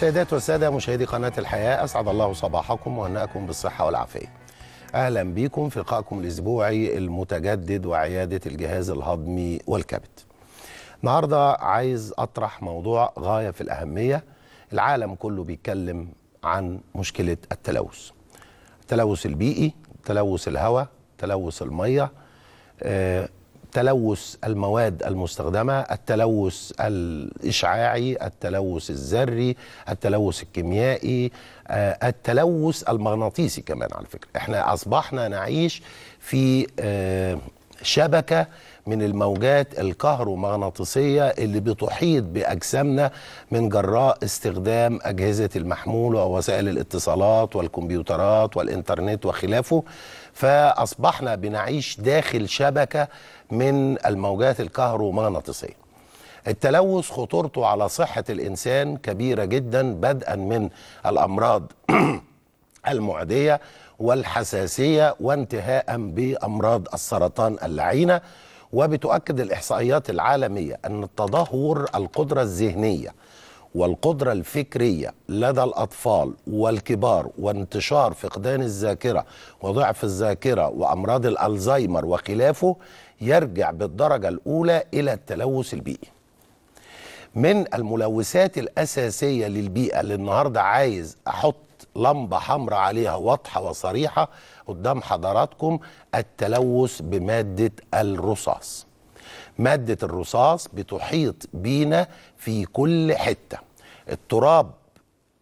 سيدات والسادة مشاهدي قناة الحياة أسعد الله صباحكم وهنأكم بالصحة والعافية أهلا بكم في لقائكم الأسبوعي المتجدد وعيادة الجهاز الهضمي والكبد النهاردة عايز أطرح موضوع غاية في الأهمية العالم كله بيتكلم عن مشكلة التلوث التلوث البيئي تلوث الهواء تلوث المية آه، تلوث المواد المستخدمه، التلوث الاشعاعي، التلوث الذري، التلوث الكيميائي، آه، التلوث المغناطيسي كمان على فكره، احنا اصبحنا نعيش في آه، شبكه من الموجات الكهرومغناطيسية اللي بتحيط بأجسامنا من جراء استخدام أجهزة المحمول ووسائل الاتصالات والكمبيوترات والإنترنت وخلافه فأصبحنا بنعيش داخل شبكة من الموجات الكهرومغناطيسية التلوث خطورته على صحة الإنسان كبيرة جدا بدءا من الأمراض المعدية والحساسية وانتهاء بأمراض السرطان اللعينة وبتؤكد الإحصائيات العالمية أن تدهور القدرة الذهنية والقدرة الفكرية لدى الأطفال والكبار وانتشار فقدان الذاكرة وضعف الذاكرة وأمراض الألزايمر وخلافه يرجع بالدرجة الأولى إلى التلوث البيئي من الملوثات الأساسية للبيئة اللي النهاردة عايز أحط لمبة حمراء عليها واضحة وصريحة قدام حضراتكم التلوث بمادة الرصاص مادة الرصاص بتحيط بينا في كل حتة التراب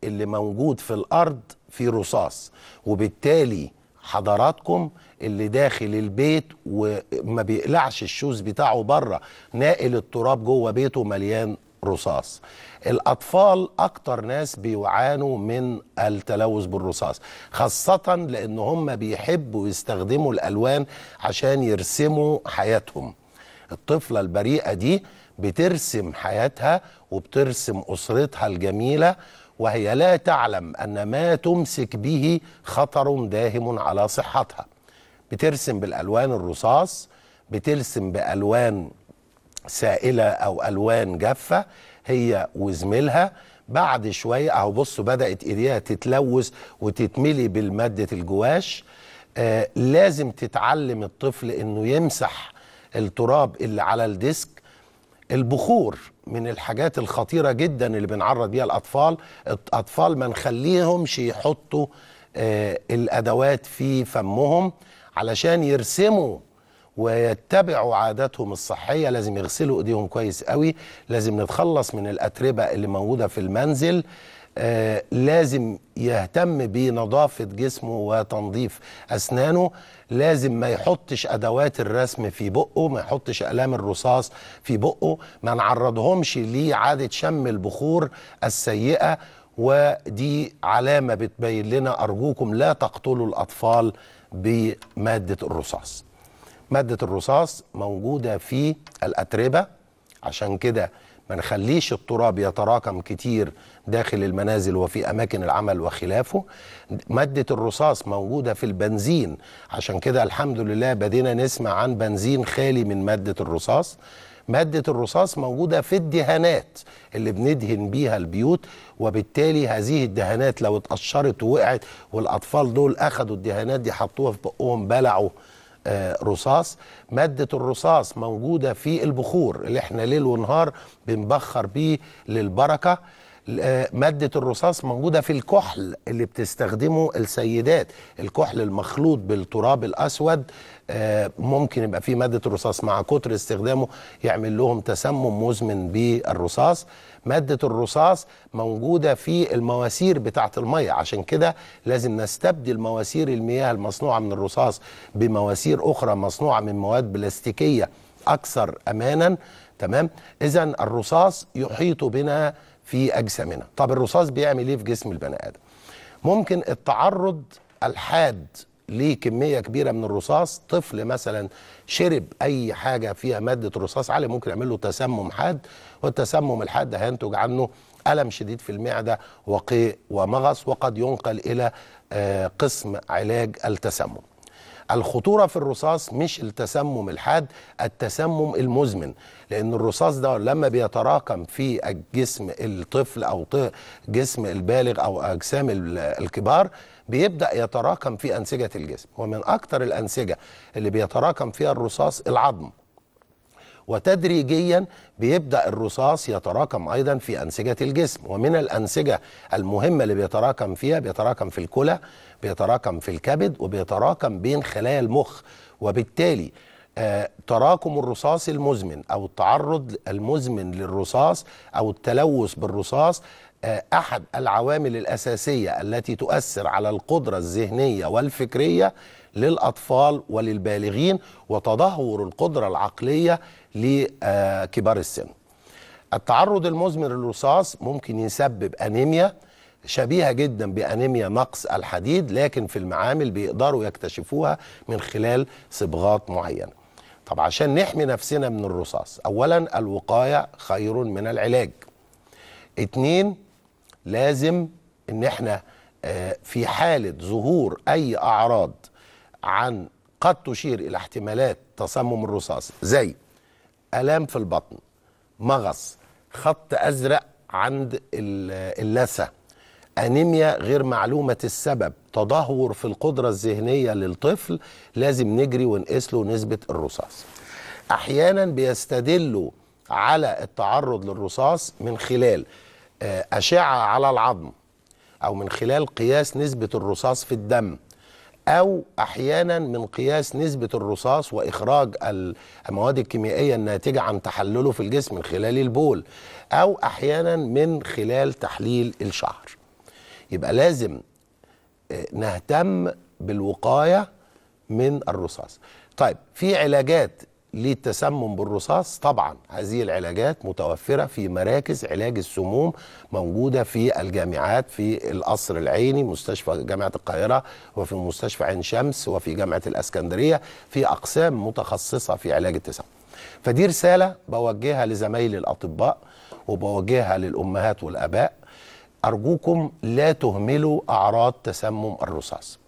اللي موجود في الأرض في رصاص وبالتالي حضراتكم اللي داخل البيت وما بيقلعش الشوز بتاعه بره ناقل التراب جوه بيته مليان رصاص الأطفال أكتر ناس بيعانوا من التلوث بالرصاص خاصة لأن هم بيحبوا يستخدموا الألوان عشان يرسموا حياتهم الطفلة البريئة دي بترسم حياتها وبترسم أسرتها الجميلة وهي لا تعلم أن ما تمسك به خطر داهم على صحتها بترسم بالالوان الرصاص بترسم بالوان سائله او الوان جافه هي وزميلها بعد شويه اهو بصوا بدات ايديها تتلوث وتتملي بالماده الجواش آه لازم تتعلم الطفل انه يمسح التراب اللي على الديسك البخور من الحاجات الخطيرة جدا اللي بنعرض بيها الأطفال الأطفال ما نخليهمش يحطوا آه الأدوات في فمهم علشان يرسموا ويتبعوا عاداتهم الصحية لازم يغسلوا ايديهم كويس قوي لازم نتخلص من الأتربة اللي موجودة في المنزل آه لازم يهتم بنظافة جسمه وتنظيف أسنانه لازم ما يحطش أدوات الرسم في بقه ما يحطش ألام الرصاص في بقه ما نعرضهمش لعادة شم البخور السيئة ودي علامة بتبين لنا أرجوكم لا تقتلوا الأطفال بمادة الرصاص مادة الرصاص موجودة في الأتربة عشان كده ما نخليش التراب يتراكم كتير داخل المنازل وفي أماكن العمل وخلافه مادة الرصاص موجودة في البنزين عشان كده الحمد لله بدينا نسمع عن بنزين خالي من مادة الرصاص مادة الرصاص موجودة في الدهانات اللي بندهن بيها البيوت وبالتالي هذه الدهانات لو اتقشرت ووقعت والأطفال دول أخدوا الدهانات دي حطوها في بقهم بلعوا آه، رصاص مادة الرصاص موجودة في البخور اللي احنا ليل ونهار بنبخر بيه للبركة آه، مادة الرصاص موجودة في الكحل اللي بتستخدمه السيدات الكحل المخلوط بالتراب الأسود آه، ممكن يبقى فيه مادة الرصاص مع كتر استخدامه يعمل لهم تسمم مزمن بالرصاص مادة الرصاص موجودة في المواسير بتاعة المية عشان كده لازم نستبدل مواسير المياه المصنوعة من الرصاص بمواسير أخرى مصنوعة من مواد بلاستيكية أكثر أمانا تمام إذا الرصاص يحيط بنا في اجسامنا طب الرصاص بيعمل ايه في جسم البني ادم ممكن التعرض الحاد لكميه كبيره من الرصاص طفل مثلا شرب اي حاجه فيها ماده رصاص عاليه ممكن يعمل له تسمم حاد والتسمم الحاد هينتج عنه الم شديد في المعده وقيء ومغص وقد ينقل الى آه، قسم علاج التسمم الخطورة في الرصاص مش التسمم الحاد التسمم المزمن لأن الرصاص ده لما بيتراكم في جسم الطفل أو جسم البالغ أو أجسام الكبار بيبدأ يتراكم في أنسجة الجسم ومن اكثر الأنسجة اللي بيتراكم فيها الرصاص العظم وتدريجيا بيبدا الرصاص يتراكم ايضا في انسجه الجسم ومن الانسجه المهمه اللي بيتراكم فيها بيتراكم في الكلى بيتراكم في الكبد وبيتراكم بين خلايا المخ وبالتالي آه، تراكم الرصاص المزمن او التعرض المزمن للرصاص او التلوث بالرصاص آه، احد العوامل الاساسيه التي تؤثر على القدره الذهنيه والفكريه للاطفال وللبالغين وتدهور القدره العقليه لكبار السن التعرض المزمن للرصاص ممكن يسبب انيميا شبيهه جدا بانيميا نقص الحديد لكن في المعامل بيقدروا يكتشفوها من خلال صبغات معينه. طب عشان نحمي نفسنا من الرصاص، اولا الوقايه خير من العلاج. اتنين لازم ان احنا آه، في حاله ظهور اي اعراض عن قد تشير الى احتمالات تصمم الرصاص زي الام في البطن، مغص، خط ازرق عند اللثه أنيميا غير معلومة السبب تدهور في القدرة الذهنية للطفل لازم نجري ونقيس له نسبة الرصاص أحيانا بيستدلوا على التعرض للرصاص من خلال آه، أشعة على العظم أو من خلال قياس نسبة الرصاص في الدم أو أحيانا من قياس نسبة الرصاص وإخراج المواد الكيميائية الناتجة عن تحلله في الجسم من خلال البول أو أحيانا من خلال تحليل الشعر يبقى لازم آه، نهتم بالوقايه من الرصاص طيب في علاجات للتسمم بالرصاص طبعا هذه العلاجات متوفره في مراكز علاج السموم موجوده في الجامعات في القصر العيني مستشفى جامعه القاهره وفي مستشفى عين شمس وفي جامعه الاسكندريه في اقسام متخصصه في علاج التسمم فدي رساله بوجهها لزمايلي الاطباء وبوجهها للامهات والاباء أرجوكم لا تهملوا أعراض تسمم الرصاص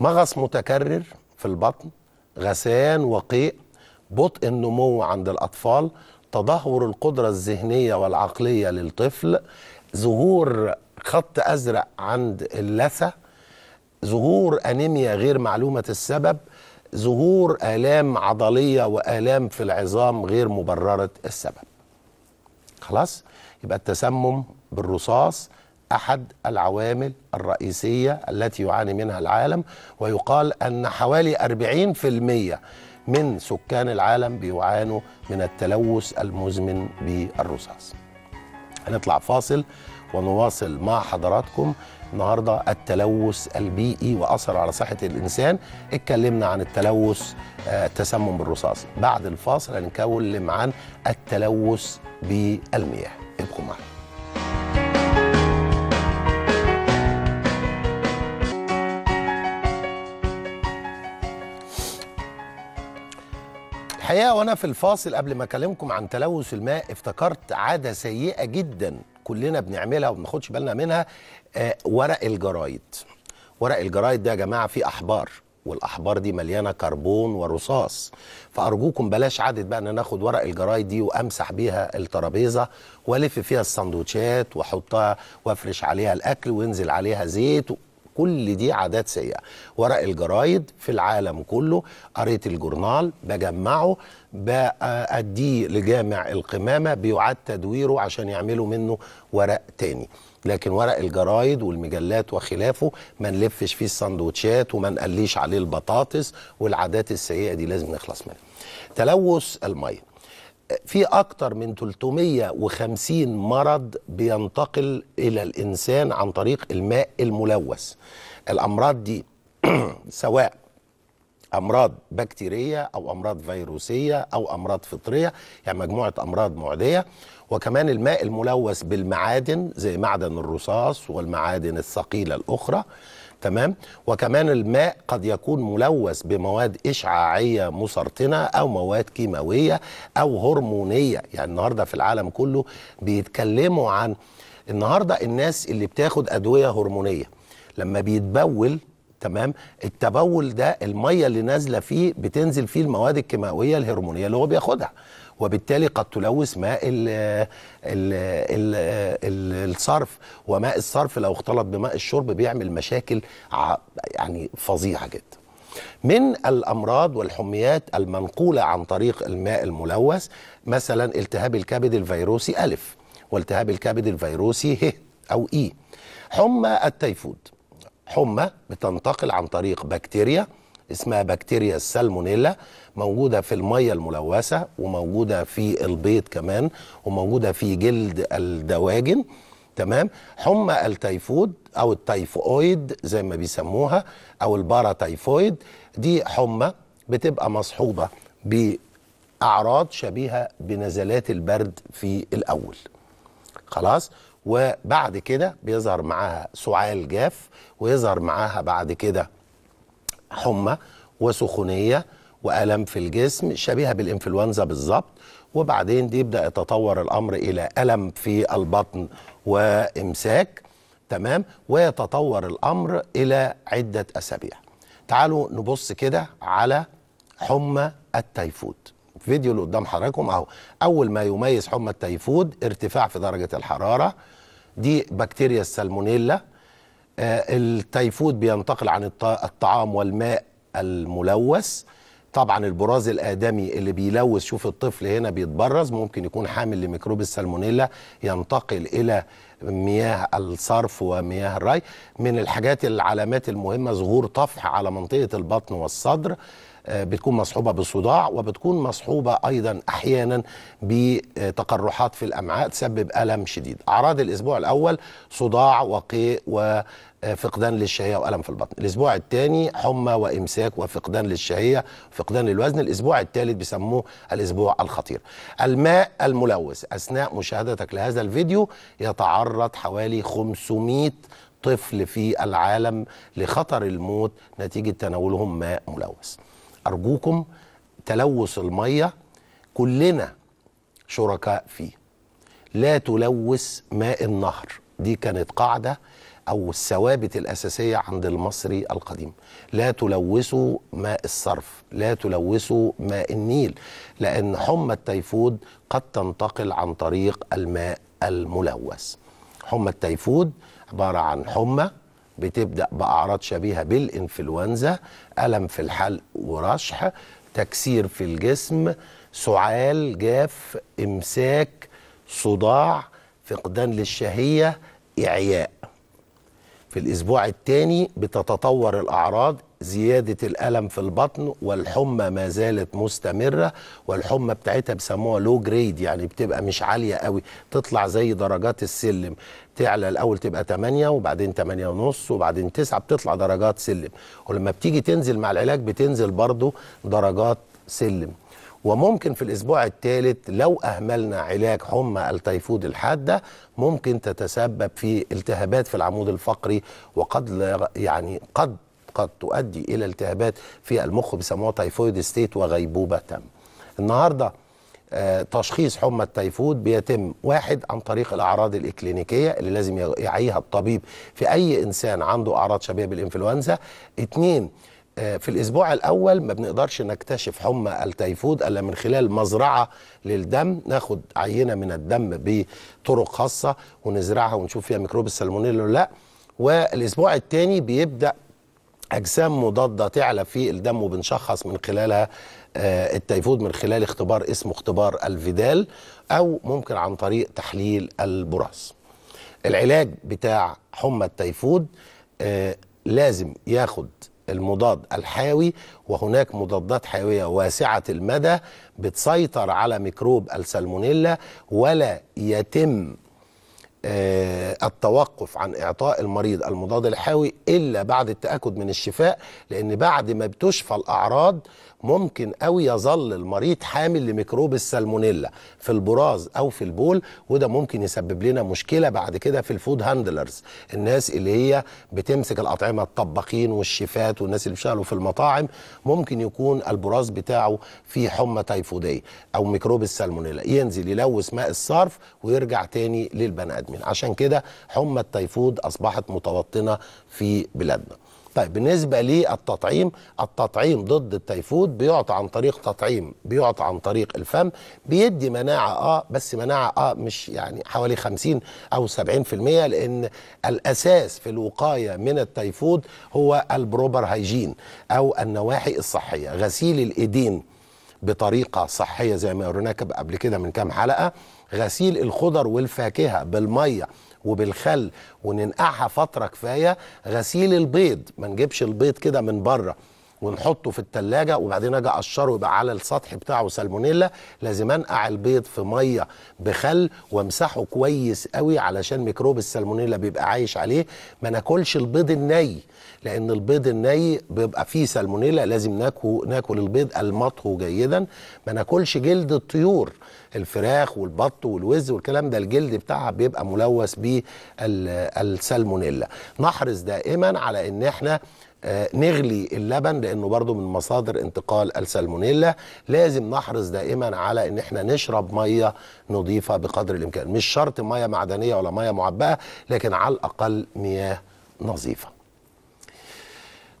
مغص متكرر في البطن غثيان وقيء بطء النمو عند الأطفال تدهور القدرة الذهنية والعقلية للطفل ظهور خط أزرق عند اللثة ظهور أنيميا غير معلومة السبب ظهور آلام عضلية وآلام في العظام غير مبررة السبب خلاص يبقى التسمم بالرصاص احد العوامل الرئيسيه التي يعاني منها العالم ويقال ان حوالي 40% من سكان العالم بيعانوا من التلوث المزمن بالرصاص. هنطلع فاصل ونواصل مع حضراتكم النهارده التلوث البيئي واثر على صحه الانسان، اتكلمنا عن التلوث التسمم آه، بالرصاص، بعد الفاصل هنكلم عن التلوث بالمياه، ابقوا معنا. الحقيقه وانا في الفاصل قبل ما اكلمكم عن تلوث الماء افتكرت عاده سيئه جدا كلنا بنعملها وما بناخدش بالنا منها آه ورق الجرايد ورق الجرايد ده يا جماعه فيه احبار والاحبار دي مليانه كربون ورصاص فارجوكم بلاش عاده بقى ان ناخد ورق الجرايد دي وامسح بيها الترابيزه والف فيها السندوتشات واحطها وافرش عليها الاكل وانزل عليها زيت كل دي عادات سيئه ورق الجرايد في العالم كله قريت الجورنال بجمعه بأديه لجامع القمامة بيعاد تدويره عشان يعملوا منه ورق تاني لكن ورق الجرايد والمجلات وخلافه ما نلفش فيه السندوتشات وما نقليش عليه البطاطس والعادات السيئة دي لازم نخلص منها تلوث المية في أكثر من 350 مرض بينتقل إلى الإنسان عن طريق الماء الملوث الأمراض دي سواء امراض بكتيريه او امراض فيروسيه او امراض فطريه يعني مجموعه امراض معديه وكمان الماء الملوث بالمعادن زي معدن الرصاص والمعادن الثقيله الاخرى تمام وكمان الماء قد يكون ملوث بمواد إشعاعية مسرطنة أو مواد كيماوية أو هرمونية يعني النهاردة في العالم كله بيتكلموا عن النهاردة الناس اللي بتاخد أدوية هرمونية لما بيتبول تمام التبول ده الميه اللي نازله فيه بتنزل فيه المواد الكيماويه الهرمونيه اللي هو بياخدها وبالتالي قد تلوث ماء الـ الـ الـ الـ الصرف وماء الصرف لو اختلط بماء الشرب بيعمل مشاكل يعني فظيعه جدا من الامراض والحميات المنقوله عن طريق الماء الملوث مثلا التهاب الكبد الفيروسي الف والتهاب الكبد الفيروسي ه او اي حمى التيفود حمى بتنتقل عن طريق بكتيريا اسمها بكتيريا السالمونيلا موجودة في المية الملوثة وموجودة في البيض كمان وموجودة في جلد الدواجن تمام حمى التيفود أو التيفويد زي ما بيسموها أو الباراتيفويد دي حمى بتبقى مصحوبة بأعراض شبيهة بنزلات البرد في الأول خلاص وبعد كده بيظهر معاها سعال جاف ويظهر معاها بعد كده حمى وسخونيه والم في الجسم شبيهه بالانفلونزا بالظبط وبعدين يبدا يتطور الامر الى الم في البطن وامساك تمام ويتطور الامر الى عده اسابيع تعالوا نبص كده على حمى التيفود الفيديو اللي قدام حضراتكم اهو اول ما يميز حمى التيفود ارتفاع في درجه الحراره دي بكتيريا السالمونيلا آه، التيفود بينتقل عن الطعام والماء الملوث طبعا البراز الادمي اللي بيلوث شوف الطفل هنا بيتبرز ممكن يكون حامل لميكروب السالمونيلا ينتقل الى مياه الصرف ومياه الري من الحاجات العلامات المهمه ظهور طفح على منطقه البطن والصدر بتكون مصحوبه بالصداع وبتكون مصحوبه ايضا احيانا بتقرحات في الامعاء تسبب الم شديد اعراض الاسبوع الاول صداع وقيء و فقدان للشهيه والم في البطن الاسبوع الثاني حمى وامساك وفقدان للشهيه وفقدان للوزن الاسبوع الثالث بيسموه الاسبوع الخطير الماء الملوث اثناء مشاهدتك لهذا الفيديو يتعرض حوالي 500 طفل في العالم لخطر الموت نتيجه تناولهم ماء ملوث أرجوكم تلوث المية كلنا شركاء فيه لا تلوث ماء النهر دي كانت قاعدة أو الثوابت الأساسية عند المصري القديم لا تلوثوا ماء الصرف لا تلوثوا ماء النيل لأن حمى التيفود قد تنتقل عن طريق الماء الملوث حمى التيفود عبارة عن حمى بتبدا باعراض شبيهه بالانفلونزا الم في الحلق ورشح تكسير في الجسم سعال جاف امساك صداع فقدان للشهيه اعياء في الأسبوع الثاني بتتطور الأعراض زيادة الألم في البطن والحمى ما زالت مستمرة والحمى بتاعتها بيسموها لو جريد يعني بتبقى مش عالية قوي تطلع زي درجات السلم تعلى الأول تبقى 8 وبعدين 8 ونص وبعدين 9 بتطلع درجات سلم ولما بتيجي تنزل مع العلاج بتنزل برضو درجات سلم وممكن في الأسبوع الثالث لو أهملنا علاج حمى التيفود الحادة ممكن تتسبب في التهابات في العمود الفقري وقد يعني قد قد تؤدي إلى التهابات في المخ بيسموها تيفويد ستيت وغيبوبة تام النهارده آه، تشخيص حمى التيفود بيتم واحد عن طريق الاعراض الاكلينيكيه اللي لازم يعيها الطبيب في اي انسان عنده اعراض شبيهه بالانفلونزا اثنين في الاسبوع الاول ما بنقدرش نكتشف حمى التيفود الا من خلال مزرعه للدم ناخد عينه من الدم بطرق خاصه ونزرعها ونشوف فيها ميكروب السلمونيلا ولا لا والاسبوع الثاني بيبدا اجسام مضاده تعلى في الدم وبنشخص من خلالها آه، التيفود من خلال اختبار اسمه اختبار الفيدال او ممكن عن طريق تحليل البراز العلاج بتاع حمى التيفود آه، لازم ياخد المضاد الحيوي وهناك مضادات حيويه واسعه المدى بتسيطر على ميكروب السالمونيلا ولا يتم آه، التوقف عن اعطاء المريض المضاد الحيوي الا بعد التاكد من الشفاء لان بعد ما بتشفى الاعراض ممكن قوي يظل المريض حامل لميكروب السالمونيلا في البراز او في البول وده ممكن يسبب لنا مشكله بعد كده في الفود هاندلرز الناس اللي هي بتمسك الاطعمه الطباخين والشيفات والناس اللي بيشتغلوا في المطاعم ممكن يكون البراز بتاعه فيه حمى تيفوديه او ميكروب السالمونيلا ينزل يلوث ماء الصرف ويرجع تاني للبني ادمين عشان كده حمى التيفود اصبحت متوطنه في بلادنا طيب بالنسبه للتطعيم التطعيم ضد التيفود بيعطى عن طريق تطعيم بيعطى عن طريق الفم بيدي مناعه اه بس مناعه اه مش يعني حوالي 50 او 70% لان الاساس في الوقايه من التيفود هو البروبر هايجين او النواحي الصحيه غسيل الايدين بطريقه صحيه زي ما قلناك قبل كده من كام حلقه غسيل الخضر والفاكهه بالميه وبالخل وننقعها فتره كفايه غسيل البيض ما نجيبش البيض كده من بره ونحطه في التلاجة وبعدين اجي اقشره يبقى على السطح بتاعه سالمونيلا لازم انقع البيض في ميه بخل وامسحه كويس قوي علشان ميكروب السالمونيلا بيبقى عايش عليه ما ناكلش البيض الني لان البيض الني بيبقى فيه سالمونيلا لازم ناكل ناكل البيض المطهو جيدا ما ناكلش جلد الطيور الفراخ والبط والوز والكلام ده الجلد بتاعها بيبقى ملوث بالسالمونيلا نحرص دائما على ان احنا آه، نغلي اللبن لانه برضو من مصادر انتقال السالمونيلا لازم نحرص دائما على ان احنا نشرب ميه نظيفه بقدر الامكان مش شرط ميه معدنيه ولا ميه معبأه لكن على الاقل مياه نظيفه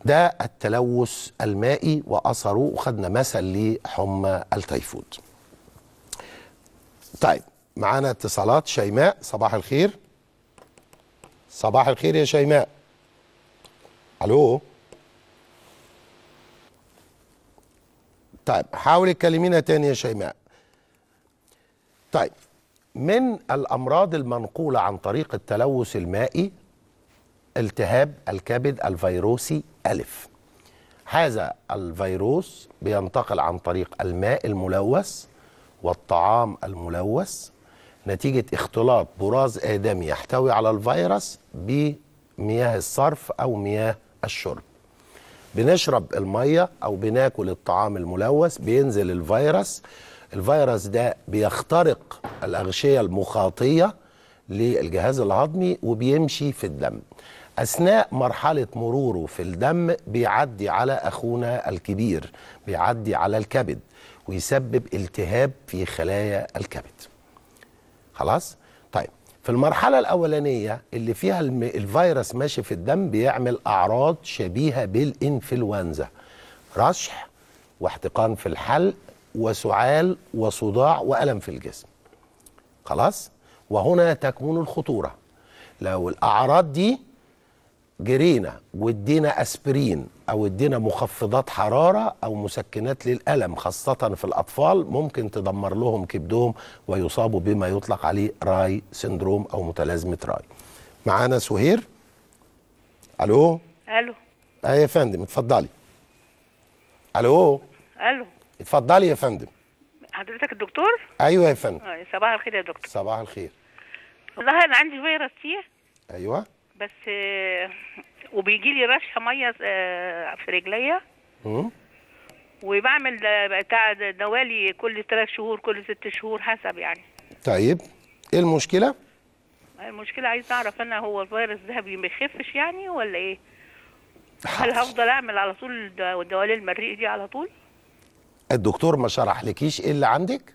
ده التلوث المائي واثره وخدنا مثل لحمى التيفود طيب معانا اتصالات شيماء صباح الخير صباح الخير يا شيماء الو طيب حاولي تكلمينا تاني يا شيماء طيب من الامراض المنقوله عن طريق التلوث المائي التهاب الكبد الفيروسي الف هذا الفيروس بينتقل عن طريق الماء الملوث والطعام الملوث نتيجة اختلاط براز آدمي يحتوي على الفيروس بمياه الصرف أو مياه الشرب بنشرب المية أو بناكل الطعام الملوث بينزل الفيروس الفيروس ده بيخترق الأغشية المخاطية للجهاز الهضمي وبيمشي في الدم أثناء مرحلة مروره في الدم بيعدي على أخونا الكبير بيعدي على الكبد ويسبب التهاب في خلايا الكبد خلاص طيب في المرحلة الأولانية اللي فيها الفيروس ماشي في الدم بيعمل أعراض شبيهة بالإنفلونزا رشح واحتقان في الحلق وسعال وصداع وألم في الجسم خلاص وهنا تكمن الخطورة لو الأعراض دي جرينا وادينا اسبرين او ادينا مخفضات حراره او مسكنات للالم خاصه في الاطفال ممكن تدمر لهم كبدهم ويصابوا بما يطلق عليه راي سندروم او متلازمه راي. معانا سهير الو الو اه يا فندم اتفضلي. الو الو اتفضلي يا فندم. حضرتك الدكتور؟ ايوه يا فندم. آه، صباح الخير يا دكتور. صباح الخير. والله انا عندي فيروس ايوه. بس آه، وبيجي لي رشه ميه آه، في رجليا وبعمل بتاع دوالي كل ثلاث شهور كل ست شهور حسب يعني طيب ايه المشكله المشكله عايز اعرف انا هو الفيروس ده بيخفش يعني ولا ايه هل هفضل اعمل على طول الدوالي المريء دي على طول الدكتور ما شرحلكيش ايه اللي عندك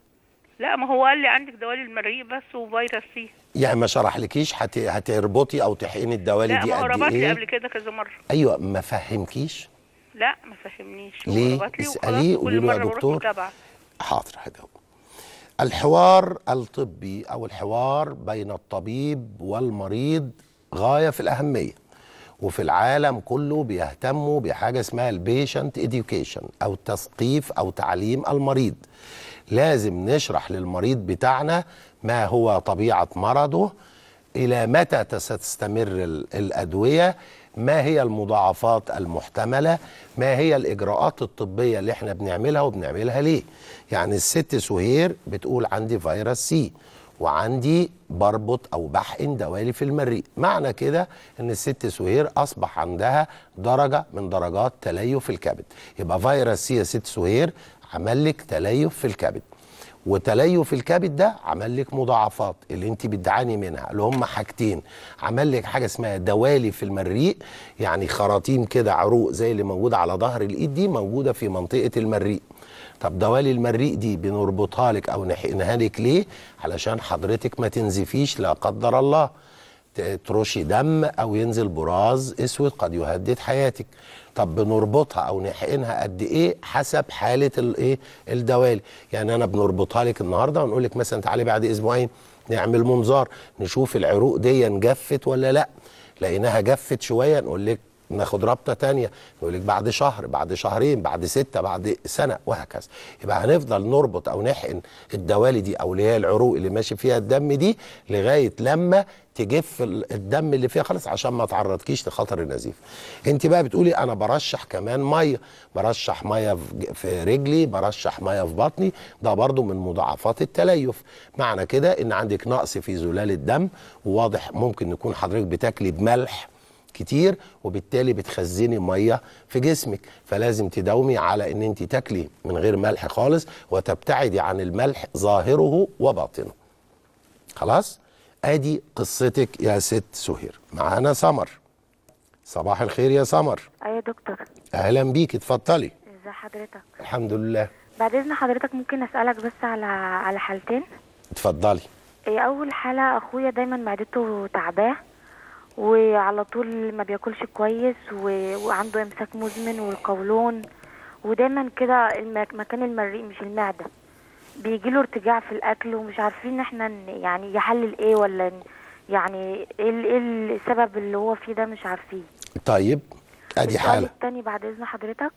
لا ما هو قال لي عندك دوالي المريء بس وفيروس سي يعني ما شرحلكيش هت... هتربطي او تحقني الدوالي دي قد ايه؟ لا ما ربط لي قبل كده كذا مره ايوه ما فهمكيش؟ لا ما فهمنيش ليه؟ اساليه قولي له يا دكتور حاضر هجاوب الحوار الطبي او الحوار بين الطبيب والمريض غايه في الاهميه وفي العالم كله بيهتموا بحاجه اسمها البيشنت اديوكيشن او تثقيف او تعليم المريض لازم نشرح للمريض بتاعنا ما هو طبيعة مرضه إلى متى ستستمر الأدوية ما هي المضاعفات المحتملة ما هي الإجراءات الطبية اللي احنا بنعملها وبنعملها ليه يعني الست سهير بتقول عندي فيروس سي وعندي بربط أو بحقن دوالي في المريء معنى كده أن الست سهير أصبح عندها درجة من درجات تليف الكبد يبقى فيروس سي يا ست سهير عمل لك تليف في الكبد وتليف الكبد ده عمل لك مضاعفات اللي انت بتعاني منها اللي هم حاجتين عمل لك حاجه اسمها دوالي في المريء يعني خراطيم كده عروق زي اللي موجوده على ظهر الايد دي موجوده في منطقه المريء طب دوالي المريء دي بنربطها لك او نحقنها لك ليه علشان حضرتك ما تنزفيش لا قدر الله ترشي دم او ينزل براز اسود قد يهدد حياتك طب بنربطها او نحقنها قد ايه حسب حاله الايه الدوالي يعني انا بنربطها لك النهارده ونقول لك مثلا تعالي بعد اسبوعين نعمل منظار نشوف العروق دي جفت ولا لا لقيناها جفت شويه نقول لك ناخد رابطه تانية يقول لك بعد شهر بعد شهرين بعد سته بعد سنه وهكذا يبقى هنفضل نربط او نحقن الدوالي دي او اللي هي العروق اللي ماشي فيها الدم دي لغايه لما تجف الدم اللي فيها خالص عشان ما تعرضكيش لخطر النزيف انت بقى بتقولي انا برشح كمان ميه برشح ميه في رجلي برشح ميه في بطني ده برضو من مضاعفات التليف معنى كده ان عندك نقص في زلال الدم وواضح ممكن يكون حضرتك بتاكلي بملح كتير وبالتالي بتخزني ميه في جسمك فلازم تداومي على ان انت تاكلي من غير ملح خالص وتبتعدي عن الملح ظاهره وباطنه خلاص ادي قصتك يا ست سهير معانا سمر صباح الخير يا سمر ايوه يا دكتور اهلا بيك اتفضلي ازي حضرتك الحمد لله بعد اذن حضرتك ممكن اسالك بس على على حالتين اتفضلي ايه اول حاله اخويا دايما معدته تعباه وعلى طول ما بياكلش كويس و... وعنده امساك مزمن والقولون ودايما كده المك... مكان المريء مش المعده بيجي له ارتجاع في الاكل ومش عارفين احنا يعني يحلل ايه ولا يعني إيه, ايه السبب اللي هو فيه ده مش عارفين طيب ادي حاله الثاني بعد اذن حضرتك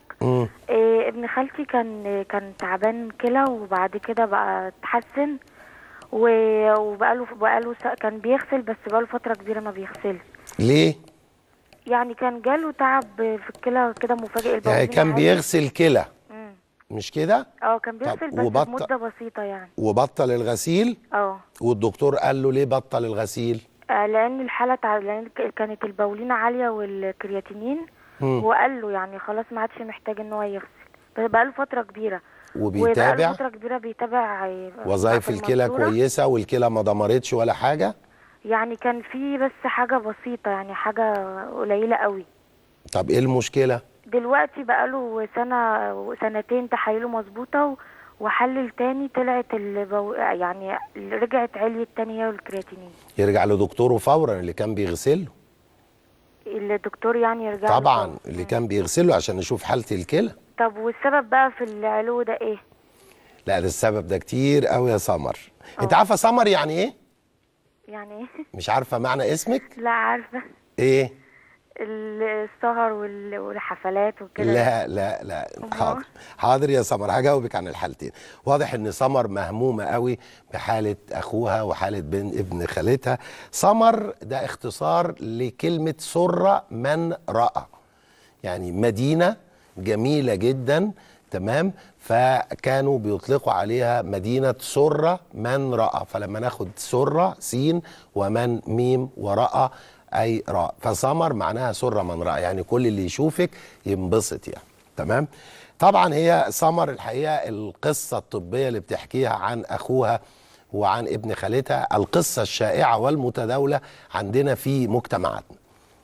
إيه ابن خالتي كان كان تعبان كلى وبعد كده بقى اتحسن وبقاله بقاله كان بيغسل بس بقاله فتره كبيره ما بيغسلش ليه يعني كان جاله تعب في الكلى كده مفاجئ البوابين يعني كان يعني. بيغسل كلى مش كده اه كان بيغسل بس وبطل... مده بسيطه يعني وبطل الغسيل اه والدكتور قال له ليه بطل الغسيل آه لان الحاله تع... لان كانت البولين عاليه والكرياتينين وقال له يعني خلاص ما عادش محتاج ان هو يغسل بقى له فتره كبيره وبيتابع فتره كبيره بيتابع وظائف الكلى كويسه والكلى ما دمرتش ولا حاجه يعني كان في بس حاجه بسيطه يعني حاجه قليله قوي طب ايه المشكله دلوقتي بقاله سنه سنتين تحاليله مظبوطه وحلل تاني طلعت البو... يعني رجعت عليت تاني والكرياتينين يرجع لدكتوره فورا اللي كان بيغسله الدكتور يعني يرجع طبعا اللي كان بيغسله عشان نشوف حاله الكلى طب والسبب بقى في العلو ده ايه؟ لا ده السبب ده كتير قوي يا سمر أوه. انت عارفه سمر يعني ايه؟ يعني ايه؟ مش عارفه معنى اسمك؟ لا عارفه ايه؟ السهر والحفلات وكده لا لا لا حاضر حاضر يا سمر هجاوبك عن الحالتين واضح ان سمر مهمومه قوي بحاله اخوها وحاله بن ابن خالتها سمر ده اختصار لكلمه سر من راى يعني مدينه جميله جدا تمام فكانوا بيطلقوا عليها مدينة سرة من رأى فلما ناخد سرة سين ومن ميم ورأى أي رأى فسمر معناها سرة من رأى يعني كل اللي يشوفك ينبسط يعني تمام طبعا هي سمر الحقيقة القصة الطبية اللي بتحكيها عن أخوها وعن ابن خالتها القصة الشائعة والمتداولة عندنا في مجتمعاتنا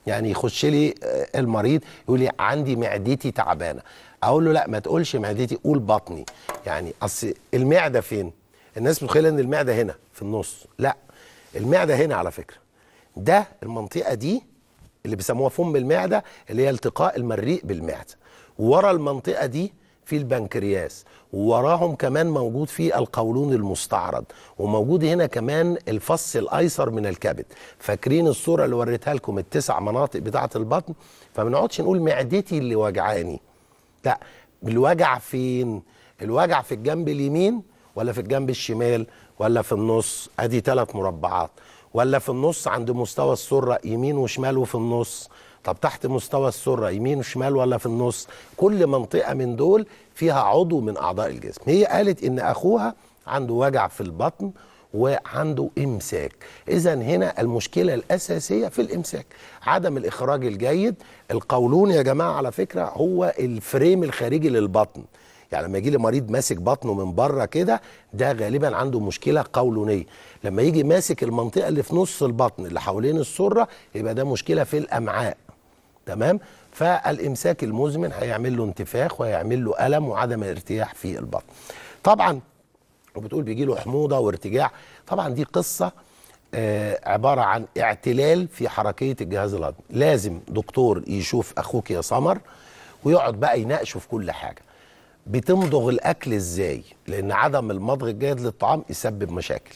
يعني يخش لي آه، المريض يقول لي عندي معدتي تعبانه اقول له لا ما تقولش معدتي قول بطني يعني اصل المعده فين الناس متخيله ان المعده هنا في النص لا المعده هنا على فكره ده المنطقه دي اللي بيسموها فم المعده اللي هي التقاء المريء بالمعده ورا المنطقه دي في البنكرياس ووراهم كمان موجود في القولون المستعرض وموجود هنا كمان الفص الايسر من الكبد فاكرين الصوره اللي وريتها لكم التسع مناطق بتاعه البطن فما نقعدش نقول معدتي اللي وجعاني لا الوجع فين الوجع في الجنب اليمين ولا في الجنب الشمال ولا في النص ادي ثلاث مربعات ولا في النص عند مستوى السره يمين وشمال وفي النص طب تحت مستوى السره يمين وشمال ولا في النص كل منطقه من دول فيها عضو من اعضاء الجسم هي قالت ان اخوها عنده وجع في البطن وعنده امساك اذا هنا المشكله الاساسيه في الامساك عدم الاخراج الجيد القولون يا جماعه على فكره هو الفريم الخارجي للبطن يعني لما يجي لي مريض ماسك بطنه من بره كده ده غالبا عنده مشكله قولونيه لما يجي ماسك المنطقه اللي في نص البطن اللي حوالين السره يبقى ده مشكله في الامعاء تمام فالامساك المزمن هيعمل له انتفاخ وهيعمل له الم وعدم ارتياح في البطن طبعا وبتقول بيجي له حموضه وارتجاع طبعا دي قصه آه، عباره عن اعتلال في حركيه الجهاز الهضمي لازم دكتور يشوف اخوك يا سمر ويقعد بقى يناقشه في كل حاجه بتمضغ الاكل ازاي لان عدم المضغ الجيد للطعام يسبب مشاكل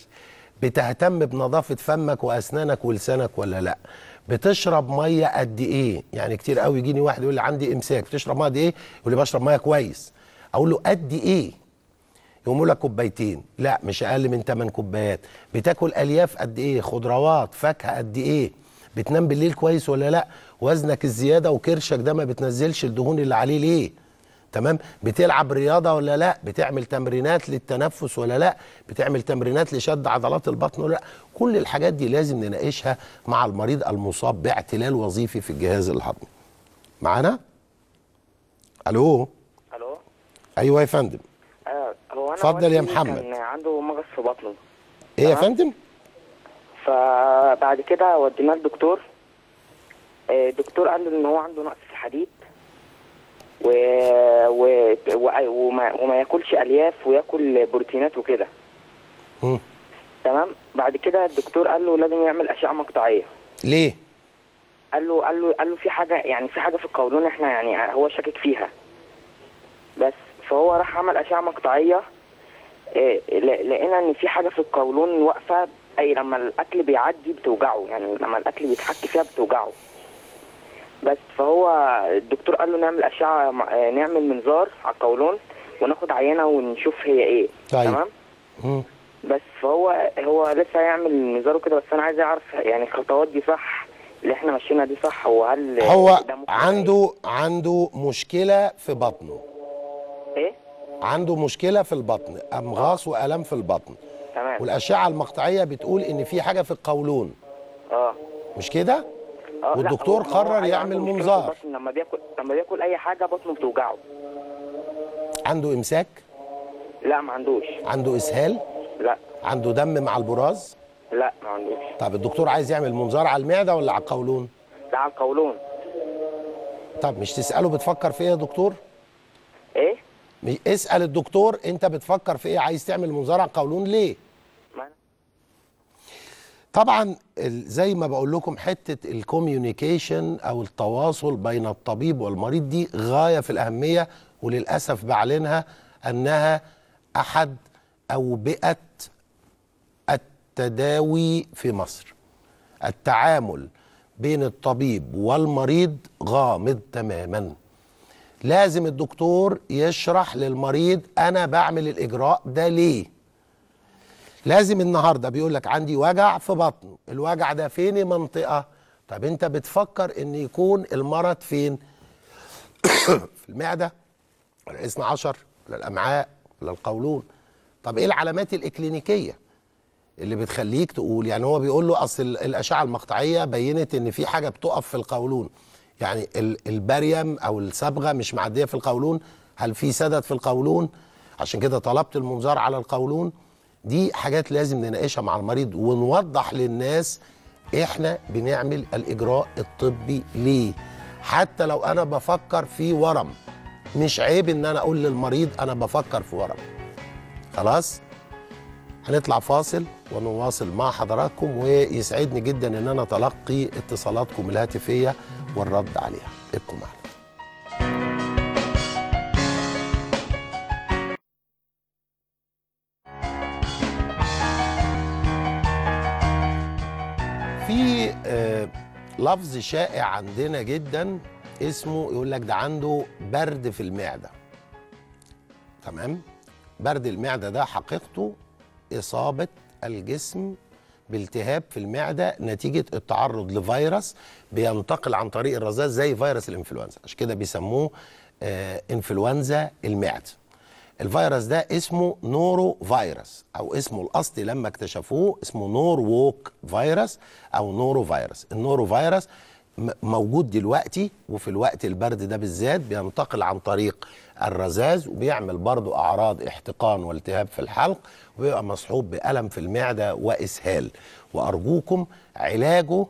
بتهتم بنظافه فمك واسنانك ولسانك ولا لا بتشرب ميه قد ايه يعني كتير قوي يجيني واحد يقول لي عندي امساك بتشرب ميه قد ايه يقول لي بشرب ميه كويس اقول له قد ايه يقوم لك كوبايتين لا مش اقل من 8 كوبايات بتاكل الياف قد ايه خضروات فاكهه قد ايه بتنام بالليل كويس ولا لا وزنك الزياده وكرشك ده ما بتنزلش الدهون اللي عليه ليه تمام بتلعب رياضه ولا لا بتعمل تمرينات للتنفس ولا لا بتعمل تمرينات لشد عضلات البطن ولا لا كل الحاجات دي لازم نناقشها مع المريض المصاب باعتلال وظيفي في الجهاز الهضمي معانا الو الو ايوه يا فندم آه، هو اتفضل يا محمد كان عنده مغص في بطنه ايه يا فندم فبعد كده وديناه الدكتور آه، الدكتور قال ان هو عنده نقص في الحديد و... و... وما... وما ياكلش الياف وياكل بروتينات وكده تمام بعد كده الدكتور قال له لازم يعمل اشعه مقطعيه ليه قال له قال له قال له في حاجه يعني في حاجه في القولون احنا يعني هو شاكك فيها بس فهو راح عمل اشعه مقطعيه آه، لقينا ان في حاجه في القولون واقفه اي لما الاكل بيعدي بتوجعه يعني لما الاكل بيتحك فيها بتوجعه بس فهو الدكتور قال له نعمل اشعه آه، نعمل منظار على القولون وناخد عينه ونشوف هي ايه طيب. تمام بس فهو هو لسه هيعمل منظاره كده بس انا عايز اعرف يعني الخطوات دي صح اللي احنا ماشيينها دي صح وهل هو عنده إيه؟ عنده مشكله في بطنه ايه عنده مشكله في البطن امغاص والام في البطن تمام والاشعه المقطعيه بتقول ان في حاجه في القولون اه مش كده آه، والدكتور قرر يعمل منظار لما بياكل لما بياكل اي حاجه بطنه بتوجعه عنده امساك لا ما عندوش عنده اسهال لا عنده دم مع البراز لا ما عندوش طب الدكتور عايز يعمل منظار على المعده ولا على القولون لا على القولون طب مش تساله بتفكر في ايه يا دكتور ايه اسال الدكتور انت بتفكر في ايه عايز تعمل منظار على القولون ليه طبعا زي ما بقول لكم حته الكوميونيكيشن او التواصل بين الطبيب والمريض دي غايه في الاهميه وللاسف بعلنها انها احد اوبئه التداوي في مصر التعامل بين الطبيب والمريض غامض تماما لازم الدكتور يشرح للمريض انا بعمل الاجراء ده ليه لازم النهارده بيقول لك عندي وجع في بطن الوجع ده فين المنطقه طب انت بتفكر ان يكون المرض فين في المعده ولا الاثنى عشر ولا الامعاء ولا القولون طب ايه العلامات الاكلينيكيه اللي بتخليك تقول يعني هو بيقول له اصل الاشعه المقطعيه بينت ان في حاجه بتقف في القولون يعني البريم او الصبغه مش معديه في القولون هل في سدد في القولون عشان كده طلبت المنظار على القولون دي حاجات لازم نناقشها مع المريض ونوضح للناس احنا بنعمل الاجراء الطبي ليه حتى لو انا بفكر في ورم مش عيب ان انا اقول للمريض انا بفكر في ورم خلاص هنطلع فاصل ونواصل مع حضراتكم ويسعدني جدا ان انا تلقي اتصالاتكم الهاتفيه والرد عليها ابقوا معنا في آه، لفظ شائع عندنا جدا اسمه يقول لك ده عنده برد في المعده تمام برد المعده ده حقيقته اصابه الجسم بالتهاب في المعده نتيجه التعرض لفيروس بينتقل عن طريق الرذاذ زي فيروس الانفلونزا عشان كده بيسموه آه، انفلونزا المعده الفيروس ده اسمه نورو فيروس او اسمه الاصلي لما اكتشفوه اسمه نور ووك فيروس او نورو فيروس النورو فيروس موجود دلوقتي وفي الوقت البرد ده بالذات بينتقل عن طريق الرذاذ وبيعمل برضه اعراض احتقان والتهاب في الحلق وبيبقى مصحوب بالم في المعده واسهال وارجوكم علاجه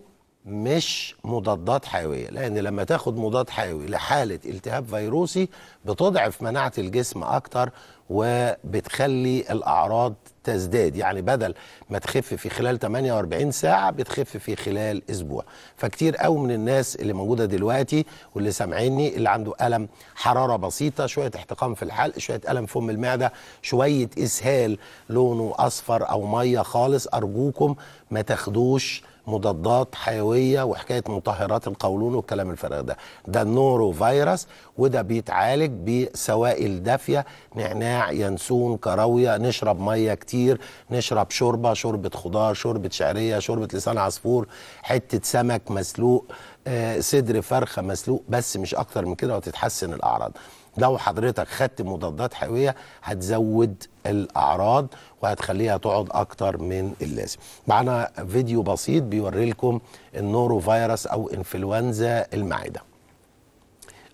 مش مضادات حيويه لان لما تاخد مضاد حيوي لحاله التهاب فيروسي بتضعف مناعه الجسم اكتر وبتخلي الاعراض تزداد يعني بدل ما تخف في خلال 48 ساعه بتخف في خلال اسبوع فكتير قوي من الناس اللي موجوده دلوقتي واللي سامعيني اللي عنده الم حراره بسيطه شويه احتقان في الحلق شويه الم فم المعده شويه اسهال لونه اصفر او ميه خالص ارجوكم ما تاخدوش مضادات حيويه وحكايه مطهرات القولون والكلام الفارغ ده ده النورو فيروس وده بيتعالج بسوائل دافيه نعناع ينسون كراويه نشرب ميه كتير نشرب شوربه شوربه خضار شوربه شعريه شوربه لسان عصفور حته سمك مسلوق آه، صدر فرخه مسلوق بس مش اكتر من كده وتتحسن الاعراض لو حضرتك خدت مضادات حيويه هتزود الاعراض وهتخليها تقعد اكتر من اللازم معنا فيديو بسيط بيوري لكم النورو فيروس او انفلونزا المعده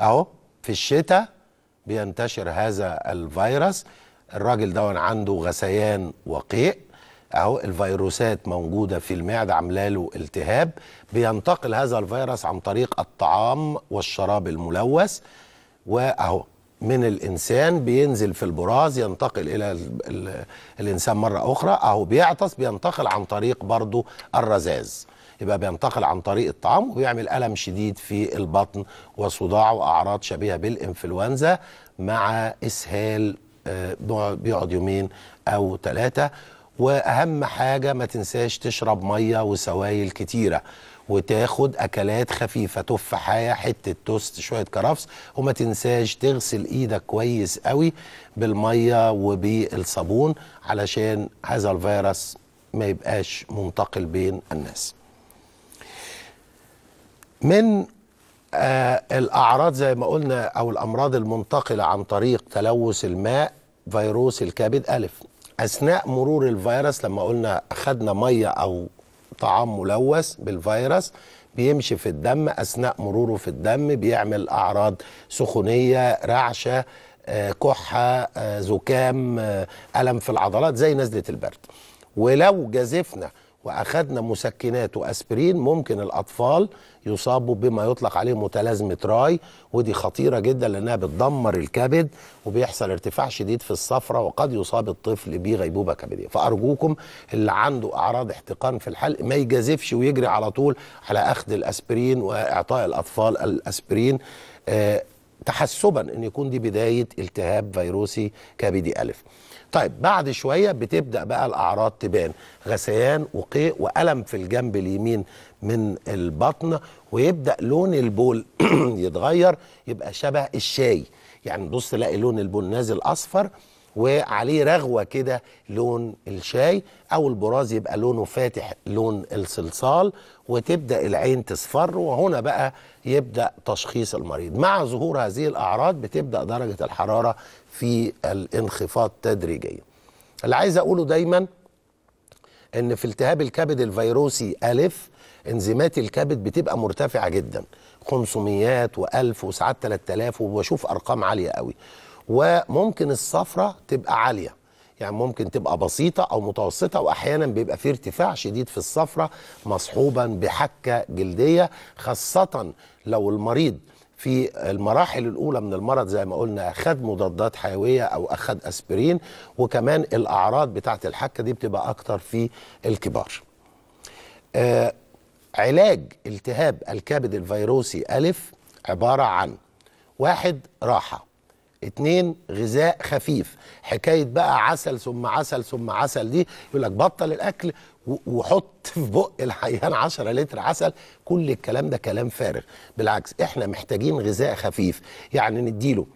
اهو في الشتاء بينتشر هذا الفيروس الراجل ده عنده غثيان وقيء اهو الفيروسات موجوده في المعده عامله له التهاب بينتقل هذا الفيروس عن طريق الطعام والشراب الملوث واهو من الانسان بينزل في البراز ينتقل الى الانسان مره اخرى او بيعطس بينتقل عن طريق برضه الرذاذ يبقى بينتقل عن طريق الطعام وبيعمل الم شديد في البطن وصداع واعراض شبيهه بالانفلونزا مع اسهال آه، بيقعد يومين او ثلاثه واهم حاجه ما تنساش تشرب ميه وسوائل كتيره وتاخد اكلات خفيفه تفاحه حته توست شويه كرفس وما تنساش تغسل ايدك كويس قوي بالميه وبالصابون علشان هذا الفيروس ما يبقاش منتقل بين الناس من آه الاعراض زي ما قلنا او الامراض المنتقله عن طريق تلوث الماء فيروس الكبد الف اثناء مرور الفيروس لما قلنا اخذنا ميه او طعام ملوث بالفيروس بيمشي في الدم اثناء مروره في الدم بيعمل اعراض سخونيه رعشه آه، كحه آه، زكام آه، الم في العضلات زي نزله البرد ولو جازفنا واخذنا مسكنات واسبرين ممكن الاطفال يصابوا بما يطلق عليه متلازمه راي ودي خطيره جدا لانها بتدمر الكبد وبيحصل ارتفاع شديد في الصفرة وقد يصاب الطفل بغيبوبه كبديه فارجوكم اللي عنده اعراض احتقان في الحلق ما يجازفش ويجري على طول على اخذ الاسبرين واعطاء الاطفال الاسبرين آه تحسبا ان يكون دي بدايه التهاب فيروسي كبدي الف طيب بعد شويه بتبدا بقى الاعراض تبان غثيان وقيء والم في الجنب اليمين من البطن ويبدا لون البول يتغير يبقى شبه الشاي يعني بص تلاقي لون البول نازل اصفر وعليه رغوه كده لون الشاي او البراز يبقى لونه فاتح لون الصلصال وتبدا العين تصفر وهنا بقى يبدا تشخيص المريض مع ظهور هذه الاعراض بتبدا درجه الحراره في الانخفاض تدريجيا اللي عايز اقوله دايما ان في التهاب الكبد الفيروسي الف انزيمات الكبد بتبقى مرتفعه جدا 500 و1000 وساعات 3000 وبشوف ارقام عاليه قوي وممكن الصفرة تبقى عاليه يعني ممكن تبقى بسيطه او متوسطه واحيانا بيبقى في ارتفاع شديد في الصفرة مصحوبا بحكه جلديه خاصه لو المريض في المراحل الاولى من المرض زي ما قلنا اخذ مضادات حيويه او اخذ اسبرين وكمان الاعراض بتاعه الحكه دي بتبقى اكتر في الكبار آه علاج التهاب الكبد الفيروسي ألف عبارة عن واحد راحة اتنين غذاء خفيف حكاية بقى عسل ثم عسل ثم عسل دي يقول لك بطل الأكل وحط في بق الحيان 10 لتر عسل كل الكلام ده كلام فارغ بالعكس احنا محتاجين غذاء خفيف يعني نديله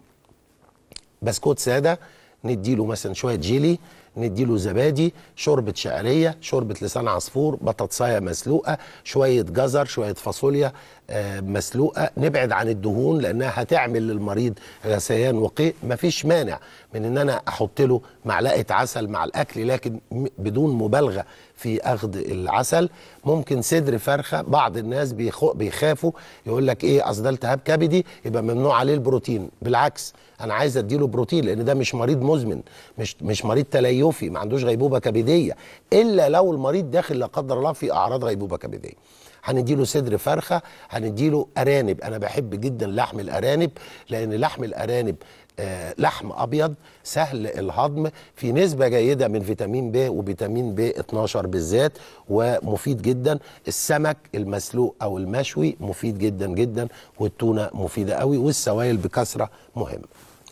بسكوت ساده نديله مثلا شويه جيلي نديله زبادي شوربه شعريه شوربه لسان عصفور بطاطسايه مسلوقه شويه جزر شويه فاصوليا آه، مسلوقه نبعد عن الدهون لانها هتعمل للمريض غثيان وقيء مفيش مانع من ان انا احط له معلقه عسل مع الاكل لكن بدون مبالغه في اخذ العسل ممكن صدر فرخه بعض الناس بيخافوا يقول لك ايه اصل ده التهاب كبدي يبقى ممنوع عليه البروتين بالعكس انا عايز اديله بروتين لان ده مش مريض مزمن مش مش مريض تليفي ما عندوش غيبوبه كبديه الا لو المريض داخل لا قدر الله في اعراض غيبوبه كبديه هنديله صدر فرخه هنديله ارانب انا بحب جدا لحم الارانب لان لحم الارانب آه، لحم ابيض سهل الهضم في نسبه جيده من فيتامين ب وفيتامين ب 12 بالذات ومفيد جدا السمك المسلوق او المشوي مفيد جدا جدا والتونه مفيده قوي والسوائل بكثره مهمه